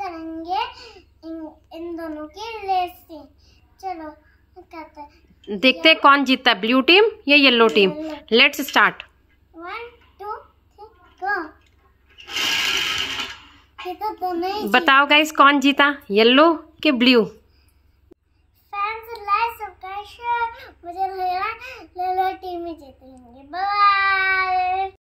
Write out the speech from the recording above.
करेंगे इन, इन दोनों की रेस से चलो करते देखते हैं कौन जीतता है ब्लू टीम या yellow team let's start one two three go तो बताओ गाइस कौन जीता येलो के ब्लू लाइक सब्सक्राइब मुझे लगा येलो टीम में जीती हूँ